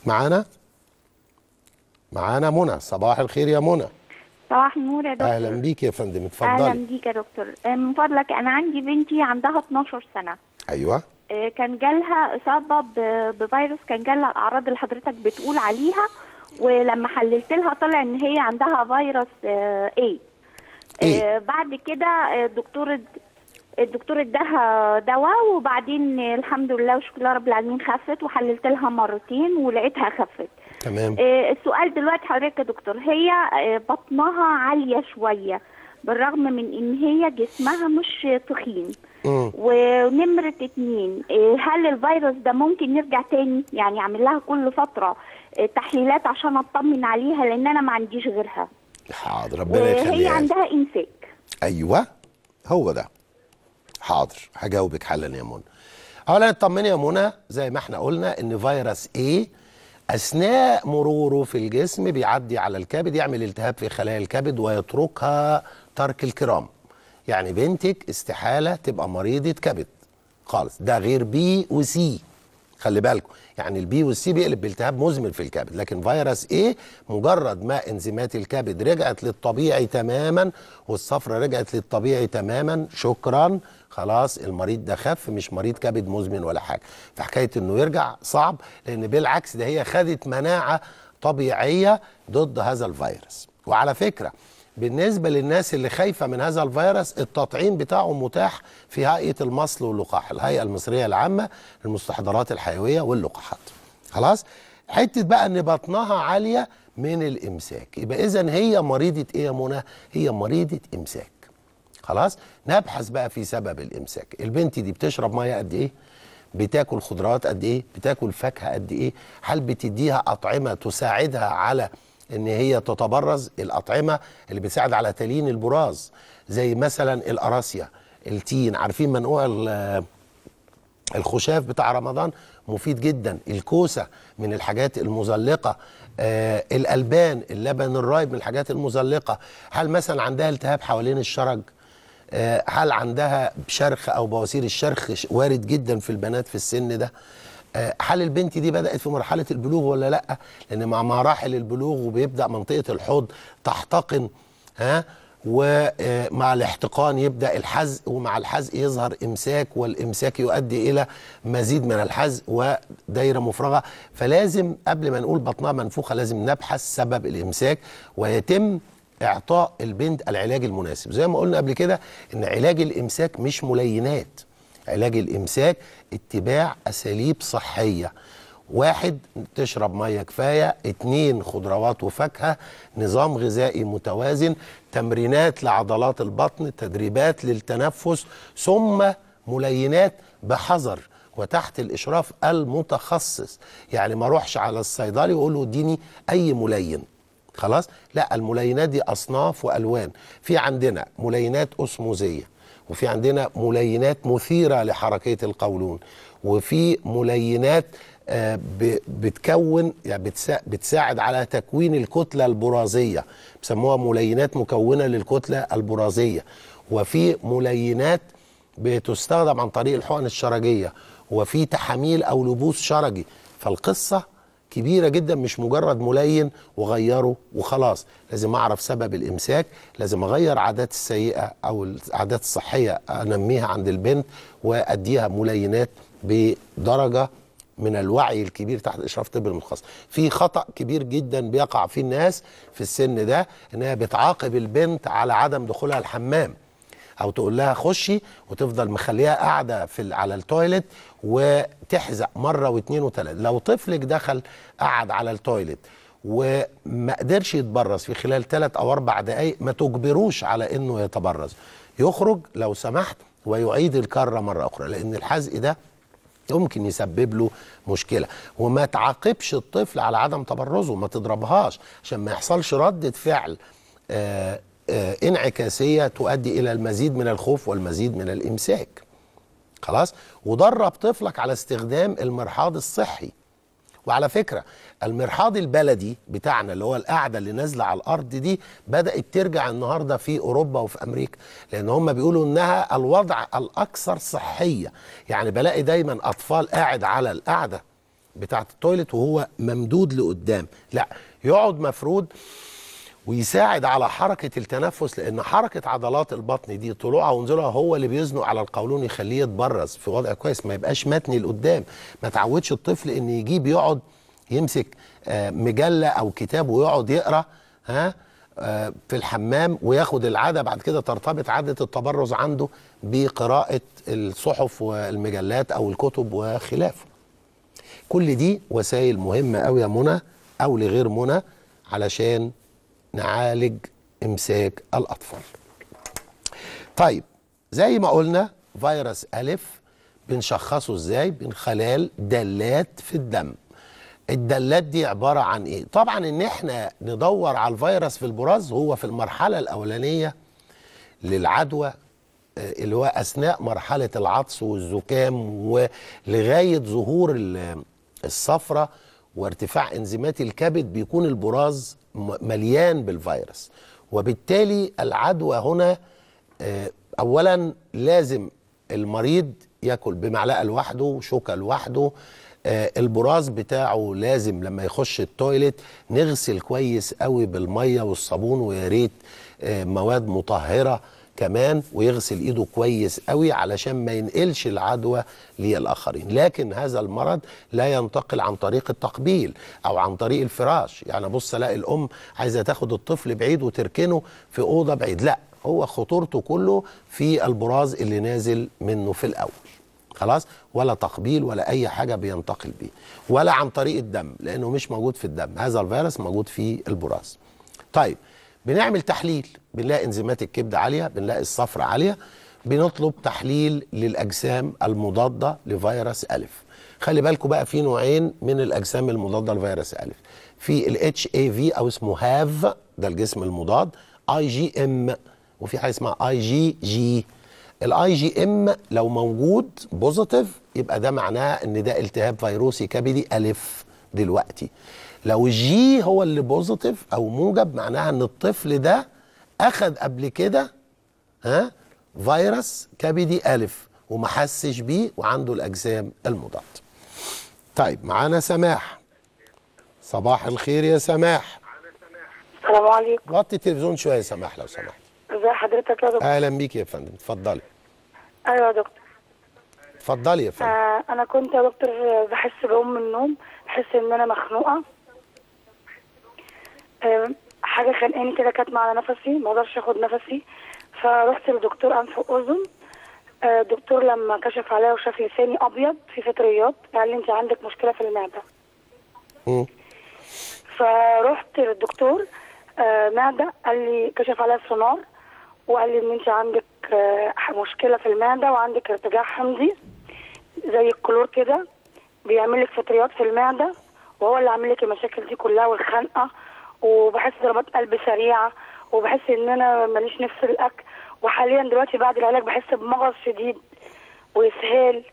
معانا معانا منى صباح الخير يا منى صباح النور يا دكتور اهلا بيك يا فندم اتفضلي اهلا بيك يا دكتور آه، من فضلك انا عندي بنتي عندها 12 سنه ايوه آه، كان جالها اصابه بفيروس كان جالها الاعراض اللي حضرتك بتقول عليها ولما حللت لها طلع ان هي عندها فيروس اي آه، إيه؟ بعد كده آه، الدكتور الدكتور اداها دواء وبعدين الحمد لله وشكر رب العالمين خفت وحللت لها مرتين ولقيتها خفت تمام السؤال دلوقتي حضرتك يا دكتور هي بطنها عاليه شويه بالرغم من ان هي جسمها مش تخين ونمرة اتنين إيه، هل الفيروس ده ممكن يرجع تاني يعني اعمل لها كل فترة إيه، تحليلات عشان اطمن عليها لان انا ما عنديش غيرها حاضر ربنا يخليها هي عندها انساك ايوه هو ده حاضر هجاوبك حالا يا منى اولا اطمني يا منى زي ما احنا قلنا ان فيروس ايه اثناء مروره في الجسم بيعدي على الكبد يعمل التهاب في خلايا الكبد ويتركها ترك الكرام يعني بنتك استحالة تبقى مريضة كبد خالص ده غير بي وسي خلي بالكم يعني البي والسي بيقلب بالتهاب مزمن في الكبد لكن فيروس ايه مجرد ما انزيمات الكبد رجعت للطبيعي تماما والصفرة رجعت للطبيعي تماما شكرا خلاص المريض ده خف مش مريض كبد مزمن ولا حاجه فحكايه انه يرجع صعب لان بالعكس ده هي خدت مناعه طبيعيه ضد هذا الفيروس وعلى فكره بالنسبة للناس اللي خايفة من هذا الفيروس التطعيم بتاعه متاح في هيئة المصل واللقاح الهيئة المصرية العامة للمستحضرات الحيوية واللقاحات خلاص حتة بقى ان بطنها عالية من الامساك يبقى اذا هي مريضة ايه يا منى هي مريضة امساك خلاص نبحث بقى في سبب الامساك البنت دي بتشرب ميه قد ايه بتاكل خضروات قد ايه بتاكل فاكهه قد ايه هل بتديها اطعمه تساعدها على ان هي تتبرز الاطعمه اللي بتساعد على تليين البراز زي مثلا الاراسيا التين عارفين منقوع الخشاف بتاع رمضان مفيد جدا الكوسه من الحاجات المزلقه آه، الالبان اللبن الرايب من الحاجات المزلقه هل مثلا عندها التهاب حوالين الشرج آه، هل عندها شرخ او بواسير الشرخ وارد جدا في البنات في السن ده آه، هل البنت دي بدات في مرحله البلوغ ولا لا لان مع مراحل البلوغ وبيبدا منطقه الحوض تحتقن ها ومع آه، الاحتقان يبدا الحزق ومع الحزق يظهر امساك والامساك يؤدي الى مزيد من الحزق ودايره مفرغه فلازم قبل ما نقول بطنها منفوخه لازم نبحث سبب الامساك ويتم اعطاء البنت العلاج المناسب زي ما قلنا قبل كده ان علاج الامساك مش ملينات علاج الامساك اتباع اساليب صحيه واحد تشرب ميه كفايه اتنين خضروات وفاكهه نظام غذائي متوازن تمرينات لعضلات البطن تدريبات للتنفس ثم ملينات بحذر وتحت الاشراف المتخصص يعني ما اروحش على الصيدلي واقول له اديني اي ملين خلاص لا الملينات دي اصناف والوان في عندنا ملينات اسموزيه وفي عندنا ملينات مثيرة لحركية القولون وفي ملينات آه، بتكون يعني بتساعد على تكوين الكتلة البرازية بسموها ملينات مكونة للكتلة البرازية وفي ملينات بتستخدم عن طريق الحقن الشرجية وفي تحاميل أو لبوس شرجي فالقصة كبيرة جدا مش مجرد ملين وغيره وخلاص لازم أعرف سبب الإمساك لازم أغير عادات السيئة أو العادات الصحية أنميها عند البنت وأديها ملينات بدرجة من الوعي الكبير تحت اشراف طب المتخصص في خطا كبير جدا بيقع فيه الناس في السن ده انها بتعاقب البنت على عدم دخولها الحمام او تقول لها خشي وتفضل مخليها قاعده في على التويلت وتحزق مره واثنين وثلاثه لو طفلك دخل قعد على التويلت وما قدرش يتبرز في خلال ثلاث او اربع دقائق ما تجبروش على انه يتبرز يخرج لو سمحت ويعيد الكره مره اخرى لان الحزق ده يمكن يسبب له مشكله وما تعاقبش الطفل على عدم تبرزه ما تضربهاش عشان ما يحصلش رده فعل آه، آه، انعكاسيه تؤدي الى المزيد من الخوف والمزيد من الامساك خلاص ودرب طفلك على استخدام المرحاض الصحي وعلى فكرة المرحاض البلدي بتاعنا اللي هو القاعدة اللي نازلة على الأرض دي بدأت ترجع النهاردة في أوروبا وفي أمريكا لأن هم بيقولوا إنها الوضع الأكثر صحية يعني بلاقي دايما أطفال قاعد على القاعدة بتاعة التويلت وهو ممدود لقدام لا يقعد مفروض ويساعد على حركة التنفس لأن حركة عضلات البطن دي طلوعها ونزولها هو اللي بيزنق على القولون يخليه يتبرز في وضع كويس ما يبقاش متني لقدام ما تعودش الطفل إن يجيب يقعد يمسك آه، مجلة أو كتاب ويقعد يقرأ ها آه، في الحمام وياخد العادة بعد كده ترتبط عادة التبرز عنده بقراءة الصحف والمجلات أو الكتب وخلافه كل دي وسائل مهمة أوي يا منى أو لغير منى علشان نعالج امساك الاطفال طيب زي ما قلنا فيروس الف بنشخصه ازاي من خلال دلات في الدم الدلات دي عباره عن ايه طبعا ان احنا ندور على الفيروس في البراز هو في المرحله الاولانيه للعدوى آه، اللي هو اثناء مرحله العطس والزكام ولغايه ظهور الصفره وارتفاع انزيمات الكبد بيكون البراز مليان بالفيروس وبالتالي العدوى هنا آه، اولا لازم المريض ياكل بمعلقه لوحده شوكه لوحده آه، البراز بتاعه لازم لما يخش التويلت نغسل كويس قوي بالميه والصابون ويا ريت آه، مواد مطهره كمان ويغسل ايده كويس قوي علشان ما ينقلش العدوى للاخرين لكن هذا المرض لا ينتقل عن طريق التقبيل او عن طريق الفراش يعني بص الاقي الام عايزه تاخد الطفل بعيد وتركنه في اوضه بعيد لا هو خطورته كله في البراز اللي نازل منه في الاول خلاص ولا تقبيل ولا اي حاجه بينتقل بيه ولا عن طريق الدم لانه مش موجود في الدم هذا الفيروس موجود في البراز طيب بنعمل تحليل بنلاقي انزيمات الكبد عاليه بنلاقي الصفرة عاليه بنطلب تحليل للاجسام المضاده لفيروس الف خلي بالكم بقى في نوعين من الاجسام المضاده لفيروس الف في الاتش اي في او اسمه هاف ده الجسم المضاد اي جي ام وفي حاجه اسمها اي جي جي الاي جي ام لو موجود بوزيتيف يبقى ده معناه ان ده التهاب فيروسي كبدي الف دلوقتي لو جي هو اللي بوزيتيف او موجب معناها ان الطفل ده اخذ قبل كده ها فيروس كبدي الف وما حسش بيه وعنده الاجسام المضاد طيب معانا سماح صباح الخير يا سماح السلام عليكم غطي التلفزيون شويه يا سماح لو سمحت ازي حضرتك يا دكتور اهلا بيك يا فندم اتفضلي ايوه يا دكتور اتفضلي يا فندم آه انا كنت يا دكتور بحس بقوم من النوم بحس ان انا مخنوقه آه، حاجه خانقاني كده كاتمه على نفسي ما اقدرش اخد نفسي فروحت لدكتور انف واذن الدكتور آه، لما كشف عليا وشاف لساني ابيض في فطريات قال لي انت عندك مشكله في المعده فرحت للدكتور آه، معده قال لي كشف عليا سونار وقال لي ان انت عندك مشكله في المعده وعندك ارتجاع حمضي زي الكلور كده بيعمل لك فطريات في المعده وهو اللي عامل لك المشاكل دي كلها والخنقه وبحس ضربات قلب سريعه وبحس ان انا ماليش نفس الاكل وحاليا دلوقتي بعد العلاج بحس بمغص شديد واسهال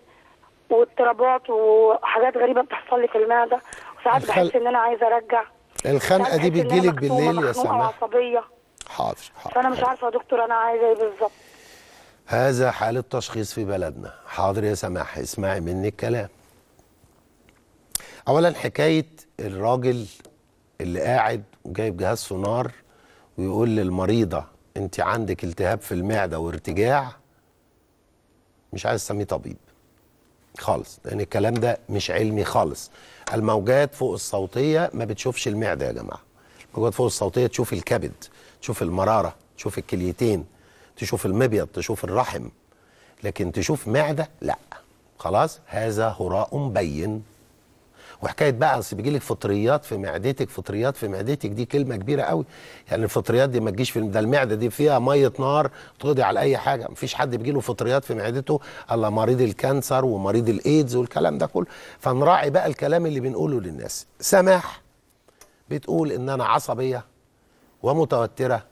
واضطرابات وحاجات غريبه بتحصل لي في المعده وساعات الخل... بحس ان انا عايزه ارجع الخنقه دي بتجيلك بالليل يا سماح عصبيه حاضر حاضر فانا مش عارفه يا دكتور انا عايزه ايه بالظبط هذا حال التشخيص في بلدنا حاضر يا سماح اسمعي مني الكلام أولا حكاية الراجل اللي قاعد وجايب جهاز سونار ويقول للمريضه انت عندك التهاب في المعده وارتجاع مش عايز اسميه طبيب خالص لان الكلام ده مش علمي خالص الموجات فوق الصوتيه ما بتشوفش المعده يا جماعه الموجات فوق الصوتيه تشوف الكبد تشوف المراره تشوف الكليتين تشوف المبيض تشوف الرحم لكن تشوف معده لا خلاص هذا هراء بين وحكايه بقى اصل بيجي لك فطريات في معدتك فطريات في معدتك دي كلمه كبيره قوي يعني الفطريات دي ما تجيش في ده المعده دي فيها ميه نار تقضي على اي حاجه مفيش حد بيجي له فطريات في معدته الا مريض الكانسر ومريض الايدز والكلام ده كله فنراعي بقى الكلام اللي بنقوله للناس سماح بتقول ان انا عصبيه ومتوتره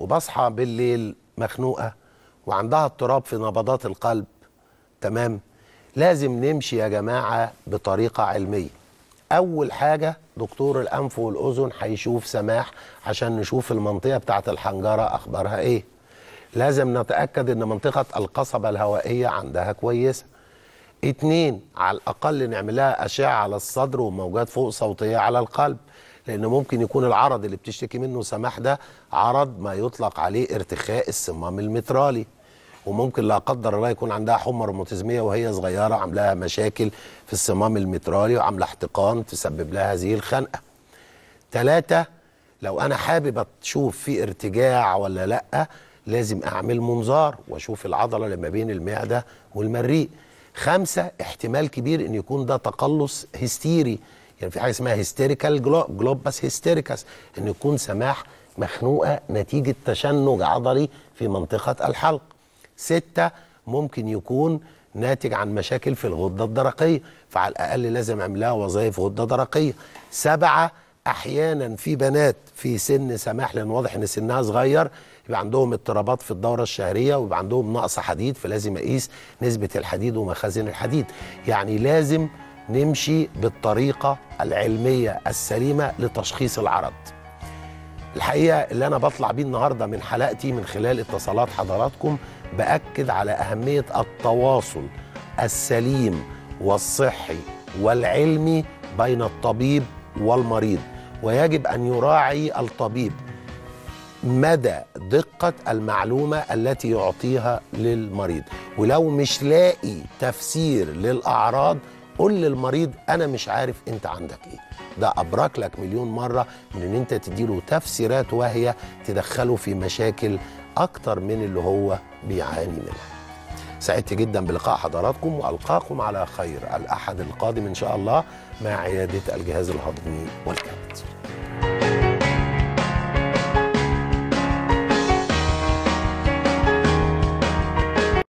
وبصحى بالليل مخنوقه وعندها اضطراب في نبضات القلب تمام لازم نمشي يا جماعه بطريقه علميه اول حاجه دكتور الانف والاذن هيشوف سماح عشان نشوف المنطقه بتاعه الحنجره اخبارها ايه لازم نتاكد ان منطقه القصبه الهوائيه عندها كويسه اتنين على الاقل نعمل لها اشعه على الصدر وموجات فوق صوتيه على القلب لان ممكن يكون العرض اللي بتشتكي منه سماح ده عرض ما يطلق عليه ارتخاء الصمام المترالي وممكن لا قدر الله يكون عندها حمى روماتيزميه وهي صغيره عاملاها مشاكل في الصمام المترالي وعامله احتقان تسبب لها هذه الخنقه. ثلاثه لو انا حابب اشوف في ارتجاع ولا لا لازم اعمل منظار واشوف العضله اللي ما بين المعده والمريء. خمسه احتمال كبير ان يكون ده تقلص هستيري يعني في حاجه اسمها هيستيريكال جلوبس هيستيريكاس ان يكون سماح مخنوقه نتيجه تشنج عضلي في منطقه الحلق. ستة ممكن يكون ناتج عن مشاكل في الغدة الدرقية فعلى الأقل لازم أعملها وظائف غدة درقية سبعة أحيانا في بنات في سن سماح لأن واضح إن سنها صغير يبقى عندهم اضطرابات في الدورة الشهرية ويبقى عندهم نقص حديد فلازم أقيس نسبة الحديد ومخازن الحديد يعني لازم نمشي بالطريقة العلمية السليمة لتشخيص العرض الحقيقة اللي أنا بطلع بيه النهاردة من حلقتي من خلال اتصالات حضراتكم باكد على اهميه التواصل السليم والصحي والعلمي بين الطبيب والمريض ويجب ان يراعي الطبيب مدى دقة المعلومة التي يعطيها للمريض ولو مش لاقي تفسير للأعراض قول للمريض أنا مش عارف أنت عندك إيه ده أبرك لك مليون مرة من أن أنت تديله تفسيرات وهي تدخله في مشاكل اكتر من اللي هو بيعاني منها سعدت جدا بلقاء حضراتكم والقاكم على خير الاحد القادم ان شاء الله مع عياده الجهاز الهضمي والكبد